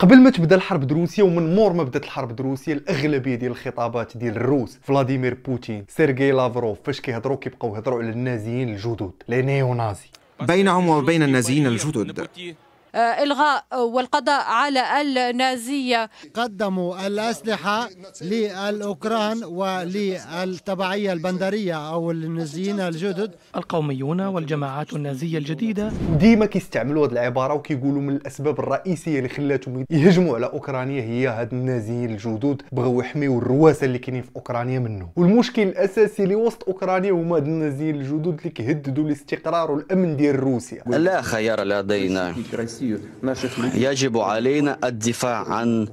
قبل ما تبدا الحرب الروسيه ومن مور ما بدات الحرب الروسيه الاغلبيه ديال الخطابات ديال الروس فلاديمير بوتين سيرغي لافروف فاش كيهضروا كيبقاو يهضروا على النازيين الجدد لي نيو نازي بينهم وبين النازيين الجدد آه، الغاء والقضاء على النازيه قدموا الاسلحه للاوكران وللتبعيه البندريه او النازيين الجدد القوميون والجماعات النازيه الجديده ديما كيستعملوا هذه العباره وكيقولوا من الاسباب الرئيسيه اللي خلاتهم يهجموا على اوكرانيا هي هاد النازيين الجدد بغاو يحميوا الرواسه اللي كاينين في اوكرانيا منه والمشكل الاساسي اللي وسط اوكرانيا هما هاد النازيين الجدد اللي كيهددوا الاستقرار والامن ديال روسيا لا خيار لدينا يجب علينا الدفاع عن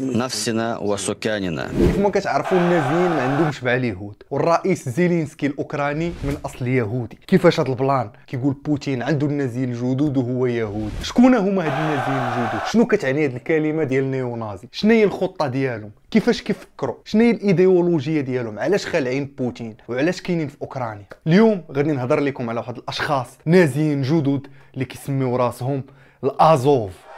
نفسنا وسكاننا كما كتعرفوا النازيين ما عندهمش مع اليهود والرئيس زيلينسكي الاوكراني من اصل يهودي كيفاش هذا البلان كيقول بوتين عنده النازيين الجدد وهو يهودي شكون هما هاد النازيين الجدد شنو كتعني هاد الكلمه ديال نيونازي شنو هي الخطه ديالهم كيفاش كيفكروا شنو هي الايديولوجيه ديالهم علاش خالعين بوتين وعلاش كاينين في اوكرانيا اليوم غادي نهضر لكم على واحد الاشخاص نازيين جدد اللي كيسميو راسهم الازوف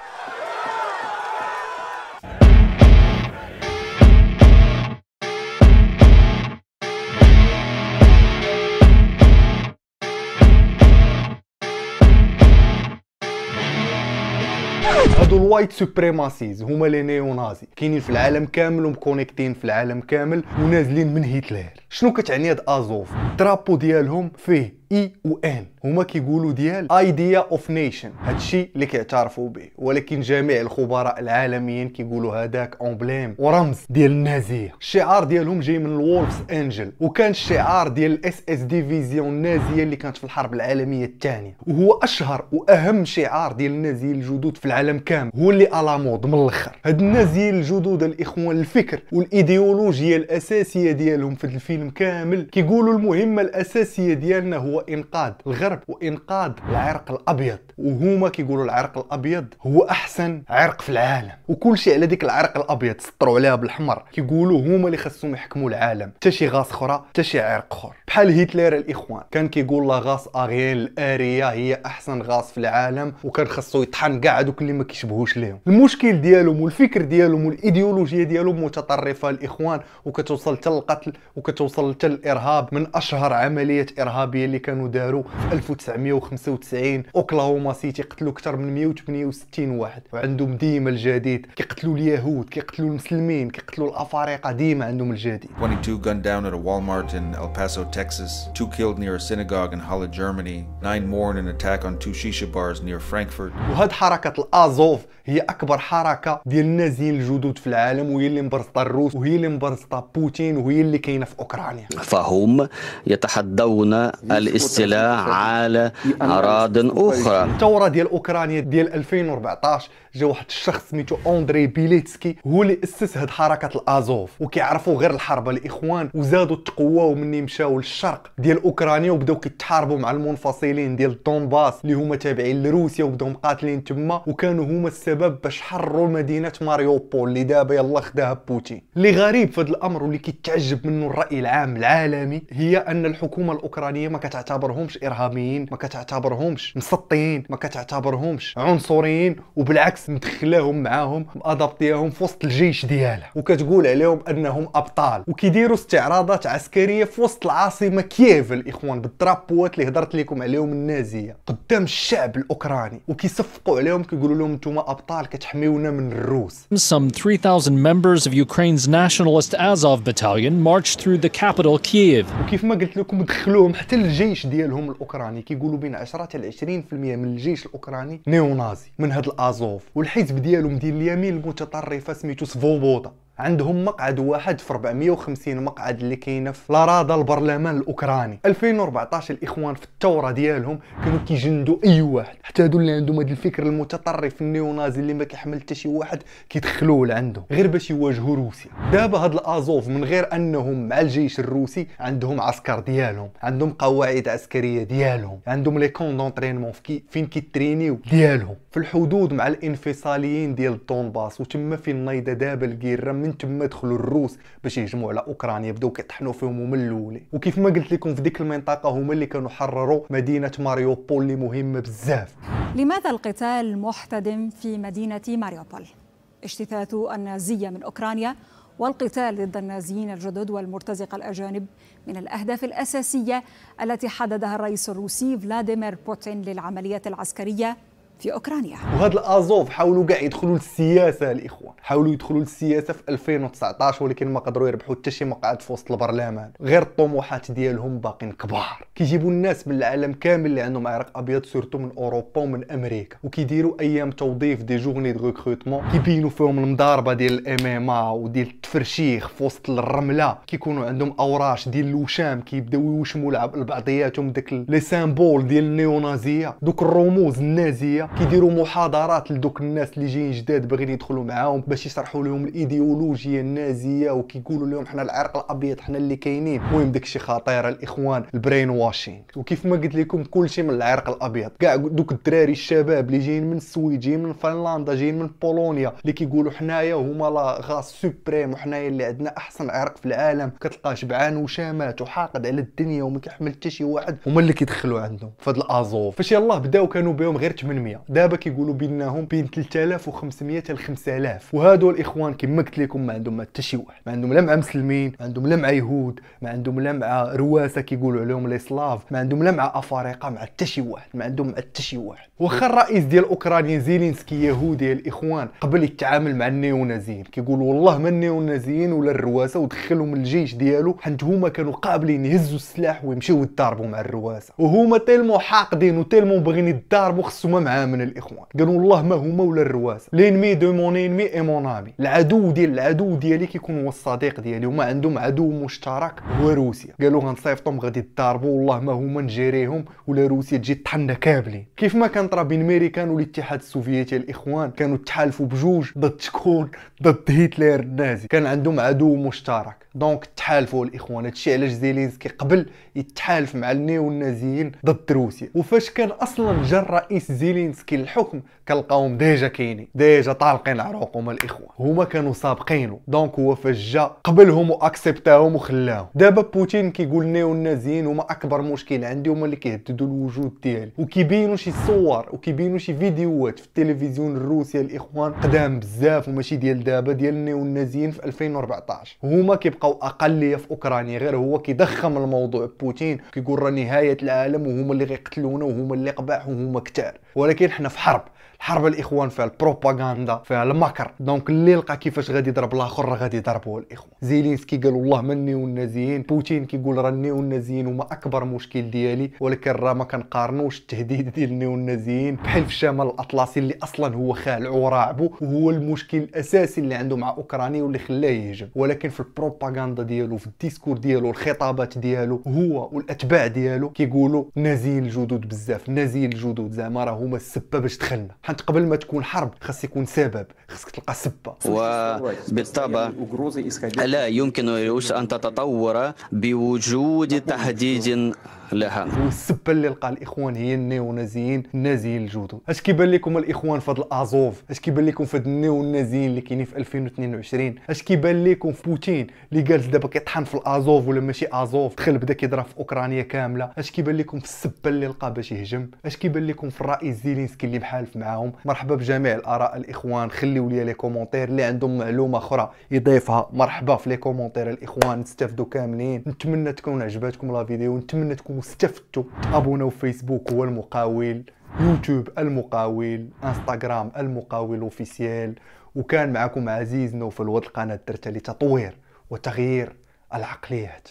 هادو الوايت سوبريماسيز هما لي نيو نازي كاينين في العالم كامل ومكونيكتين في العالم كامل ونازلين من هتلر شنو كتعني هاد ازوف ترابو ديالهم فيه اي e و ان هما كيقولوا ديال ايديا اوف نيشن هادشي اللي كيعترفوا به ولكن جميع الخبراء العالميين كيقولوا هذاك امبليم ورمز ديال النازيه الشعار ديالهم جاي من الولفز انجل وكان الشعار ديال الاس اس ديفيزيون النازيه اللي كانت في الحرب العالميه الثانيه وهو اشهر واهم شعار ديال النازيين الجدد في العالم كامل الحكام هو اللي على مود من الاخر هاد النازيين الجدد الاخوان الفكر والايديولوجيا الاساسيه ديالهم في الفيلم كامل كيقولوا المهمه الاساسيه ديالنا هو انقاذ الغرب وانقاذ العرق الابيض وهما كيقولوا العرق الابيض هو احسن عرق في العالم وكل شيء على ديك العرق الابيض سطروا عليها بالاحمر كيقولوا هما اللي خاصهم يحكموا العالم حتى شي غاز اخرى حتى شي عرق اخر بحال هتلر الاخوان كان كيقول لا غاز اريان الاريه هي احسن غاز في العالم وكان خاصو يطحن كاع دوك اللي ما تشبهوش ليهم المشكل ديالهم والفكر ديالهم والايديولوجيه ديالهم متطرفه الاخوان وكتوصل حتى القتل وكتوصل حتى الارهاب من اشهر عمليات ارهابيه اللي كانوا داروا 1995 اوكلاهوما سيتي قتلوا اكثر من 168 واحد وعندهم ديما الجديد كيقتلوا اليهود كيقتلوا المسلمين كيقتلوا الافارقه ديما عندهم الجديد 22 gun down at a Walmart in El Paso, Texas, 2 killed near a synagogue in Halle, Germany, 9 more in an attack on two shisha bars near Frankfurt وهاد حركه الازو ازوف هي اكبر حركه ديال النازيين الجدد في العالم وهي اللي مبرسطه الروس وهي اللي مبرسطه بوتين وهي اللي كاينه في اوكرانيا فهم يتحدون الاستيلاء على اراض اخرى الثوره ديال اوكرانيا ديال 2014 جا واحد الشخص سميتو اوندري بيليتسكي هو اللي اسس هاد حركه الازوف وكيعرفوا غير الحرب الاخوان وزادوا تقواو مني مشاو للشرق ديال اوكرانيا وبداو كيتحاربوا مع المنفصلين ديال دونباس اللي هما تابعين لروسيا وبداو مقاتلين تما وكانوا هما السبب باش حرروا مدينه ماريوبول اللي دابا يلا خداها بوتين اللي غريب في هذا الامر واللي كيتعجب منه الراي العام العالمي هي ان الحكومه الاوكرانيه ما كتعتبرهمش ارهابيين ما كتعتبرهمش مسطين ما كتعتبرهمش عنصريين وبالعكس مدخلاهم معاهم مادابطياهم في وسط الجيش ديالها وكتقول عليهم انهم ابطال وكيديروا استعراضات عسكريه في وسط العاصمه كييف الاخوان بالترابوات اللي هضرت لكم عليهم النازيه قدام الشعب الاوكراني وكيصفقوا عليهم كيقولوا لهم نتوما ابطال كتحميونا من الروس. Some 3000 members of Ukraine's nationalist Azov battalion marched through the capital Kiev. وكيف ما قلت لكم دخلوهم حتى الجيش ديالهم الاوكراني كيقولوا بين 10 حتى 20% من الجيش الاوكراني نيونازي من هاد الازوف والحزب ديالهم ديال اليمين المتطرفه سميتو سفوبوطا عندهم مقعد واحد في 450 مقعد اللي كاينه في لارادا البرلمان الاوكراني 2014 الاخوان في الثوره ديالهم كانوا كيجندوا اي واحد حتى هادو اللي عندهم هذا الفكر المتطرف النيونازي اللي ما كيحمل حتى شي واحد كيدخلوه لعندهم غير باش يواجهوا روسيا دابا هاد الازوف من غير انهم مع الجيش الروسي عندهم عسكر ديالهم عندهم قواعد عسكريه ديالهم عندهم لي كون دونترينمون في فين كيترينيو ديالهم في الحدود مع الانفصاليين ديال الدونباس وتما فين نايضه دابا الكيره من من تما دخلوا الروس باش يهجموا على اوكرانيا بداو كيطحنوا فيهم هما الاول وكيف ما قلت لكم في ديك المنطقه هما اللي كانوا حرروا مدينه ماريوبول اللي مهمه بزاف لماذا القتال محتدم في مدينه ماريوبول اجتثاث النازيه من اوكرانيا والقتال ضد النازيين الجدد والمرتزقة الأجانب من الأهداف الأساسية التي حددها الرئيس الروسي فلاديمير بوتين للعمليات العسكرية في أوكرانيا وهاد الأزوف حاولوا كاع يدخلوا للسياسة الإخوان حاولوا يدخلوا للسياسة في 2019 ولكن ما قدروا يربحوا حتى شي مقعد في وسط البرلمان غير الطموحات ديالهم باقين كبار كيجيبوا الناس من العالم كامل اللي عندهم عرق أبيض سورتو من أوروبا ومن أمريكا وكيديروا أيام توظيف دي جورني دو ريكروتمون كيبينوا فيهم المضاربة ديال الأمامة وديال التفرشيخ في وسط الرملة كيكونوا عندهم أوراش ديال الوشام كيبداو يوشموا لبعضياتهم بعضياتهم داك لي سامبول ديال النيونازية دوك الرموز النازية كيديروا محاضرات لدوك الناس اللي جايين جداد باغيين يدخلوا معاهم باش يشرحوا لهم الايديولوجيا النازيه وكيقولوا لهم حنا العرق الابيض حنا اللي كاينين المهم داكشي خطير الاخوان البرين واشينغ وكيف ما قلت لكم كلشي من العرق الابيض كاع دوك الدراري الشباب اللي جايين من السويد جايين من فنلندا جايين من بولونيا اللي كيقولوا حنايا هما لا غاز سوبريم وحنايا اللي عندنا احسن عرق في العالم كتلقاه شبعان وشامات وحاقد على الدنيا وما كيحمل حتى شي واحد هما اللي كيدخلوا عندهم فهاد الازوف فاش يلاه بداو كانوا بهم غير 800 دابا كيقولوا بينهم بين 3500 ل 5000 وهادو الاخوان كما قلت لكم ما عندهم حتى شي واحد ما عندهم لا مع مسلمين ما عندهم لا مع يهود ما عندهم لا مع رواسه كيقولوا عليهم لي سلاف ما عندهم لا مع افارقه مع حتى شي واحد ما عندهم حتى شي واحد واخا الرئيس ديال اوكرانيا زيلينسكي يهودي الاخوان قبل يتعامل مع النيونازيين كيقول والله ما النيونازيين ولا الرواسه ودخلهم الجيش ديالو حيت هما كانوا قابلين يهزوا السلاح ويمشيو يتضاربوا مع الرواسه وهما تيلمو حاقدين وتيلمو باغيين يتضاربوا خصهم معاه من الاخوان قالوا والله ما هو مولى الرواسه لينمي دو مون انمي اي مون امي العدو ديال العدو ديالي كيكون هو الصديق ديالي هما عندهم عدو مشترك هو روسيا قالوا غنصيفطهم غادي تضاربوا والله ما هما نجيريهم ولا روسيا تجي تحنا كاملين كيف ما كان طراب بين امريكان والاتحاد السوفيتي الاخوان كانوا تحالفوا بجوج ضد شكون ضد هتلر النازي كان عندهم عدو مشترك دونك تحالفوا الاخوان هادشي علاش زيلينسكي قبل يتحالف مع النيو النازيين ضد روسيا وفاش كان اصلا جا الرئيس زيلينسكي مسكين الحكم كنلقاهم ديجا كاينين ديجا طالقين عروقهم هما الاخوان هما كانوا سابقينو دونك هو فاش جا قبلهم واكسبتاهم وخلاهم دابا بوتين كيقول لنا النازيين هما اكبر مشكل عندي هما اللي كيهددوا الوجود ديالي وكيبينوا شي صور وكيبينوا شي فيديوهات في التلفزيون الروسي الاخوان قدام بزاف وماشي ديال دابا ديال النيو النازيين في 2014 هما كيبقاو اقليه في اوكرانيا غير هو كيضخم الموضوع بوتين كيقول راه نهايه العالم وهما اللي غيقتلونا وهما اللي قباح وهما كتار ولكن حنا في حرب حرب الاخوان فيها البروباغندا فيها المكر دونك اللي لقى كيفاش غادي يضرب الاخر راه غادي يضربوه الاخوان زيلينسكي قال والله ما النيو النازيين بوتين كيقول راه النيو النازيين هما اكبر مشكل ديالي ولكن راه ما كنقارنوش التهديد ديال النيو النازيين بحلف الشمال الاطلسي اللي اصلا هو خالعو وراعبو وهو المشكل الاساسي اللي عنده مع اوكرانيا واللي خلاه يهجم ولكن في البروباغندا ديالو في الديسكور ديالو الخطابات ديالو هو والاتباع ديالو كيقولوا نازيين الجدد بزاف نازيين الجدد زعما راه هما السبه باش دخلنا حيت قبل ما تكون حرب خاص يكون سبب خاصك تلقى سبه وبالطبع لا يمكن ان تتطور بوجود تهديد لا هانا والسبه اللي لقى الاخوان هي النيونازيين النازيين الجودو اش كيبان لكم الاخوان في هذا الازوف اش كيبان لكم في هاد النيونازيين اللي كاينين في 2022 اش كيبان لكم في بوتين اللي جالس دابا كيطحن في الازوف ولا ماشي ازوف دخل بدا كيضرب في اوكرانيا كامله اش كيبان لكم في السبه اللي لقى باش يهجم اش كيبان لكم في الرئيس زيلينسكي اللي بحالف معاهم مرحبا بجميع الاراء الاخوان خليو لي لي كومونتير اللي عندهم معلومه اخرى يضيفها مرحبا في لي كومونتير الاخوان نستافدوا كاملين نتمنى تكون عجباتكم لا فيديو نتمنى تكون واستفدتوا تابوناو فيسبوك هو المقاول يوتيوب المقاول انستغرام المقاول اوفيسيال وكان معكم عزيز نوفل وضد القناه درتها لتطوير وتغيير العقليات